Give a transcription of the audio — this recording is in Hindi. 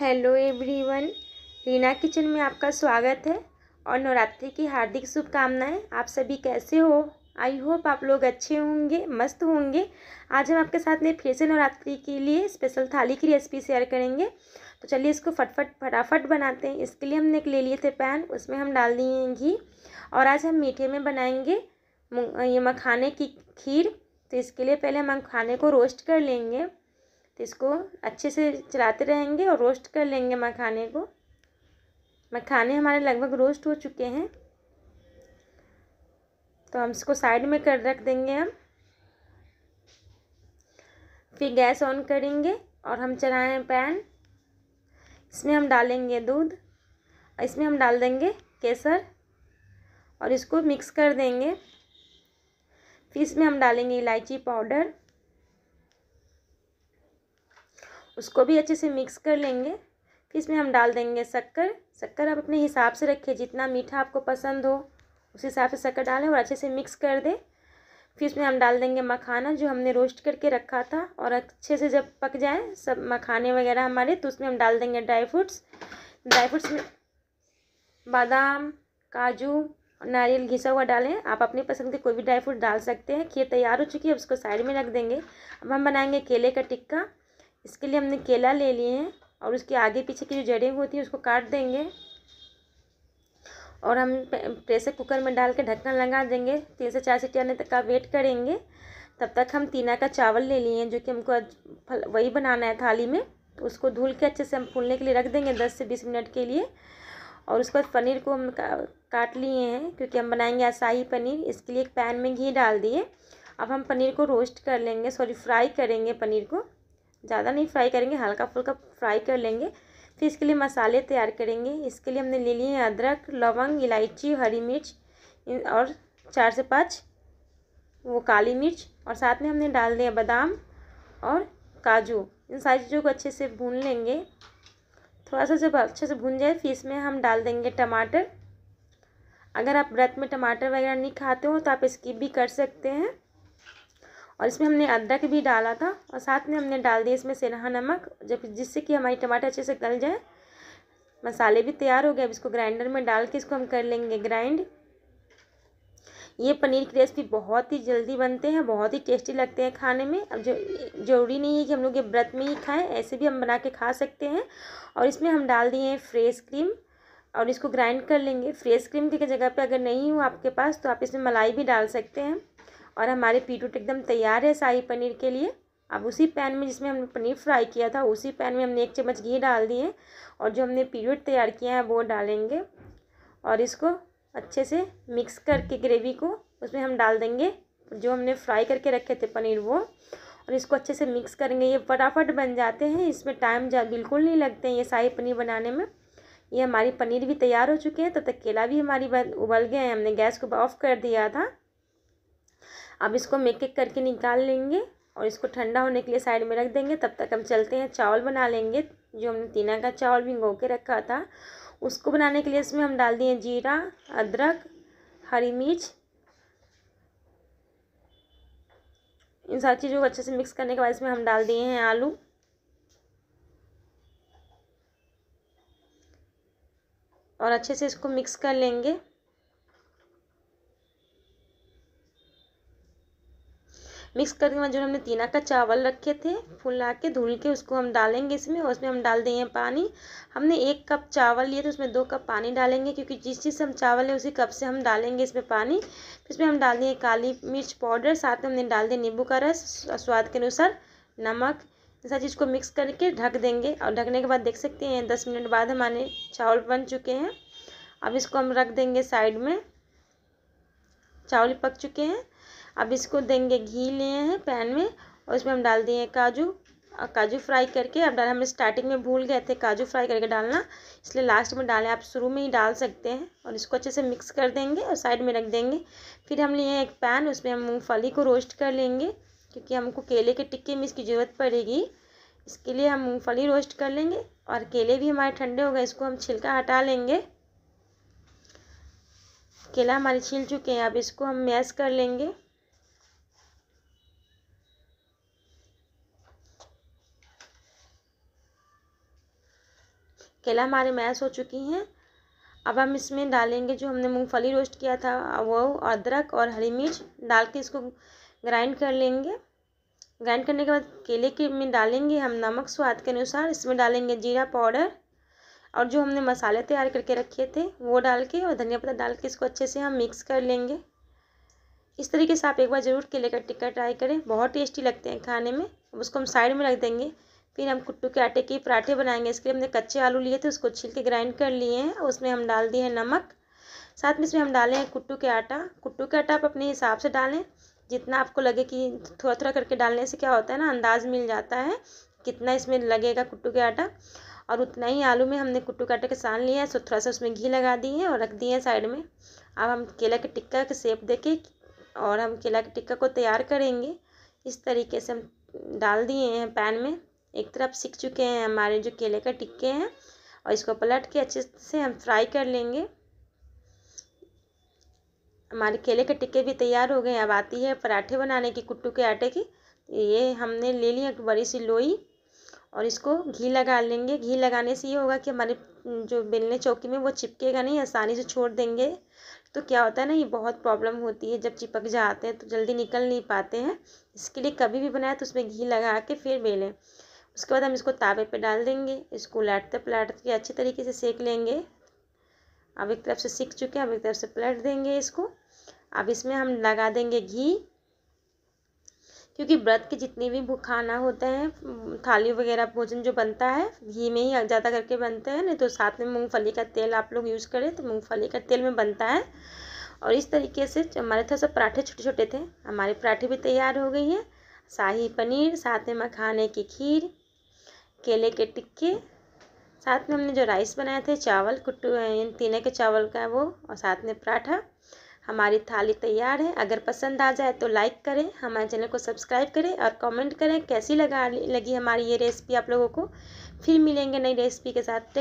हेलो एवरीवन रीना किचन में आपका स्वागत है और नवरात्रि की हार्दिक शुभकामनाएं आप सभी कैसे हो आई होप आप लोग अच्छे होंगे मस्त होंगे आज हम आपके साथ में फिर से नवरात्रि के लिए स्पेशल थाली की रेसिपी शेयर करेंगे तो चलिए इसको फटफट फटाफट बनाते हैं इसके लिए हमने एक ले लिए थे पैन उसमें हम डाल दिए घी और आज हम मीठे में बनाएंगे ये मखाने की खीर तो इसके लिए पहले हम मखाने को रोस्ट कर लेंगे तो इसको अच्छे से चलाते रहेंगे और रोस्ट कर लेंगे मखाने को मखाने हमारे लगभग रोस्ट हो चुके हैं तो हम इसको साइड में कर रख देंगे हम फिर गैस ऑन करेंगे और हम चढ़ाएँ पैन इसमें हम डालेंगे दूध इसमें हम डाल देंगे केसर और इसको मिक्स कर देंगे फिर इसमें हम डालेंगे इलायची पाउडर उसको भी अच्छे से मिक्स कर लेंगे फिर इसमें हम डाल देंगे शक्कर शक्कर आप अपने हिसाब से रखिए जितना मीठा आपको पसंद हो उस हिसाब से शक्कर डालें और अच्छे से मिक्स कर दें फिर इसमें हम डाल देंगे मखाना जो हमने रोस्ट करके रखा था और अच्छे से जब पक जाए सब मखाने वगैरह हमारे तो उसमें हम डाल देंगे ड्राई फ्रूट्स ड्राई फ्रूट्स में बादाम काजू नारियल घिसा हुआ डालें आप अपनी पसंद के कोई भी ड्राई फ्रूट डाल सकते हैं खीर तैयार हो चुकी है अब उसको साइड में रख देंगे अब हम बनाएंगे केले का टिक्का इसके लिए हमने केला ले लिए हैं और उसके आगे पीछे की जो जड़ें होती हैं उसको काट देंगे और हम प्रेशर कुकर में डाल के ढक्कन लगा देंगे तीन से चार सीटी आने तक का वेट करेंगे तब तक हम तीना का चावल ले लिए हैं जो कि हमको फल वही बनाना है थाली में तो उसको धुल के अच्छे से हम फूलने के लिए रख देंगे दस से बीस मिनट के लिए और उसके बाद पनीर को हम काट लिए हैं क्योंकि हम बनाएंगे आसाही पनीर इसके लिए एक पैन में घी डाल दिए अब हम पनीर को रोस्ट कर लेंगे सॉरी फ्राई करेंगे पनीर को ज़्यादा नहीं फ्राई करेंगे हल्का फुल्का फ्राई कर लेंगे फिर इसके लिए मसाले तैयार करेंगे इसके लिए हमने ले लिए हैं अदरक लवंग इलायची हरी मिर्च और चार से पाँच वो काली मिर्च और साथ में हमने डाल दिया बादाम और काजू इन सारी चीज़ों को अच्छे से भून लेंगे थोड़ा सा जब अच्छे से भून जाए फिर इसमें हम डाल देंगे टमाटर अगर आप व्रत में टमाटर वगैरह नहीं खाते हो तो आप स्किप भी कर सकते हैं और इसमें हमने अदरक भी डाला था और साथ में हमने डाल दिया इसमें सेनहा नमक जब जिससे कि हमारी टमाटर अच्छे से गल जाए मसाले भी तैयार हो गए अब इसको ग्राइंडर में डाल के इसको हम कर लेंगे ग्राइंड ये पनीर की रेसिपी बहुत ही जल्दी बनते हैं बहुत ही टेस्टी लगते हैं खाने में अब जो जरूरी नहीं है कि हम लोग ये व्रत में ही खाएं ऐसे भी हम बना के खा सकते हैं और इसमें हम डाल दिए हैं फ्रेश क्रीम और इसको ग्राइंड कर लेंगे फ्रेश क्रीम की जगह पे अगर नहीं हो आपके पास तो आप इसमें मलाई भी डाल सकते हैं और हमारे पीटूट एकदम तैयार है शाही पनीर के लिए अब उसी पैन में जिसमें हमने पनीर फ्राई किया था उसी पैन में हमने एक चम्मच घी डाल दिए और जो हमने पीरूट तैयार किया है वो डालेंगे और इसको अच्छे से मिक्स करके ग्रेवी को उसमें हम डाल देंगे जो हमने फ्राई करके रखे थे पनीर वो और इसको अच्छे से मिक्स करेंगे ये फटाफट बन जाते हैं इसमें टाइम बिल्कुल नहीं लगते हैं ये शाही पनीर बनाने में ये हमारी पनीर भी तैयार हो चुके हैं तब तो तक केला भी हमारी उबल गए हैं हमने गैस को ऑफ़ कर दिया था अब इसको मेक एक करके निकाल लेंगे और इसको ठंडा होने के लिए साइड में रख देंगे तब तक हम चलते हैं चावल बना लेंगे जो हमने तीना का चावल भिंगो के रखा था उसको बनाने के लिए इसमें हम डाल दिए जीरा अदरक हरी मिर्च इन सारी चीज़ों को अच्छे से मिक्स करने के बाद इसमें हम डाल दिए हैं आलू और अच्छे से इसको मिक्स कर लेंगे मिक्स करने के बाद जो हमने तीना का चावल रखे थे फुला के धुल के उसको हम डालेंगे इसमें और उसमें हम डाल देंगे पानी हमने एक कप चावल लिए तो उसमें दो कप पानी डालेंगे क्योंकि जिस चीज़ से हम चावल लें उसी कप से हम डालेंगे इसमें पानी फिर इसमें हम डाल देंगे काली मिर्च पाउडर साथ में हमने डाल दिया नींबू का रस स्वाद के अनुसार नमक सारी चीज़ को मिक्स करके ढक देंगे और ढकने के बाद देख सकते हैं दस मिनट बाद हमारे चावल बन चुके हैं अब इसको हम रख देंगे साइड में चावल पक चुके हैं अब इसको देंगे घी लिए हैं पैन में और इसमें हम डाल दिए काजू और काजू फ्राई करके अब डाल हमें स्टार्टिंग में भूल गए थे काजू फ्राई करके डालना इसलिए लास्ट में डालें आप शुरू में ही डाल सकते हैं और इसको अच्छे से मिक्स कर देंगे और साइड में रख देंगे फिर हम लिए एक पैन उसमें हम मूँगफली को रोस्ट कर लेंगे क्योंकि हमको केले के टिक्के में इसकी ज़रूरत पड़ेगी इसके लिए हम मूँगफली रोस्ट कर लेंगे और केले भी हमारे ठंडे हो गए इसको हम छिलका हटा लेंगे केला हमारे छिल चुके हैं अब इसको हम मैश कर लेंगे केला हमारे मैश हो चुकी हैं अब हम इसमें डालेंगे जो हमने मूंगफली रोस्ट किया था वो अदरक और हरी मिर्च डाल के इसको ग्राइंड कर लेंगे ग्राइंड करने के बाद केले के में डालेंगे हम नमक स्वाद के अनुसार इसमें डालेंगे जीरा पाउडर और जो हमने मसाले तैयार करके रखे थे वो डाल के और धनिया पत्ता डाल के इसको अच्छे से हम मिक्स कर लेंगे इस तरीके से आप एक बार ज़रूर केले का टिक्का ट्राई करें बहुत टेस्टी लगते हैं खाने में अब उसको हम साइड में रख देंगे फिर हम कुट्टू के आटे के पराठे बनाएंगे इसके लिए हमने कच्चे आलू लिए थे उसको छील के ग्राइंड कर लिए हैं और उसमें हम डाल दिए हैं नमक साथ में इसमें हम डालें हैं कुट्टू के आटा कुट्टू के आटा आप अपने हिसाब से डालें जितना आपको लगे कि थोड़ा थोड़ा करके डालने से क्या होता है ना अंदाज़ मिल जाता है कितना इसमें लगेगा कुट्टू के आटा और उतना ही आलू में हमने कुट्टू के आटे के सान लिया है सो थोड़ा सा उसमें घी लगा दिए हैं और रख दिए हैं साइड में अब हम केला के टिक्का के सेप देके और हम केला के टिक्का को तैयार करेंगे इस तरीके से हम डाल दिए हैं पैन में एक तरफ सीख चुके हैं हमारे जो केले का टिक्के हैं और इसको पलट के अच्छे से हम फ्राई कर लेंगे हमारे केले के टिक्के भी तैयार हो गए अब आती है पराठे बनाने की कुट्टू के आटे की ये हमने ले लिया एक बड़ी सी लोई और इसको घी लगा लेंगे घी लगाने से ये होगा कि हमारे जो बेलने चौकी में वो चिपकेगा नहीं आसानी से छोड़ देंगे तो क्या होता है ना ये बहुत प्रॉब्लम होती है जब चिपक जाते हैं तो जल्दी निकल नहीं पाते हैं इसके लिए कभी भी बनाए तो उसमें घी लगा के फिर बेलें उसके बाद हम इसको तावे पे डाल देंगे इसको लाटते पलाटते के अच्छे तरीके से सेक लेंगे अब एक तरफ से सीख चुके हैं अब एक तरफ से पलट देंगे इसको अब इसमें हम लगा देंगे घी क्योंकि व्रत के जितने भी खाना होते हैं थाली वगैरह भोजन जो बनता है घी में ही ज़्यादा करके बनते हैं नहीं तो साथ में मूंगफली का तेल आप लोग यूज़ करें तो मूंगफली का तेल में बनता है और इस तरीके से हमारे थोड़ा सा पराठे छोटे छोटे थे हमारे पराठे भी तैयार हो गई है शाही पनीर साथ में मखाने की खीर केले के टिक्के साथ में हमने जो राइस बनाए थे चावल कुट्टू इन तीनों के चावल का वो और साथ में पराठा हमारी थाली तैयार है अगर पसंद आ जाए तो लाइक करें हमारे चैनल को सब्सक्राइब करें और कमेंट करें कैसी लगा लगी हमारी ये रेसिपी आप लोगों को फिर मिलेंगे नई रेसिपी के साथ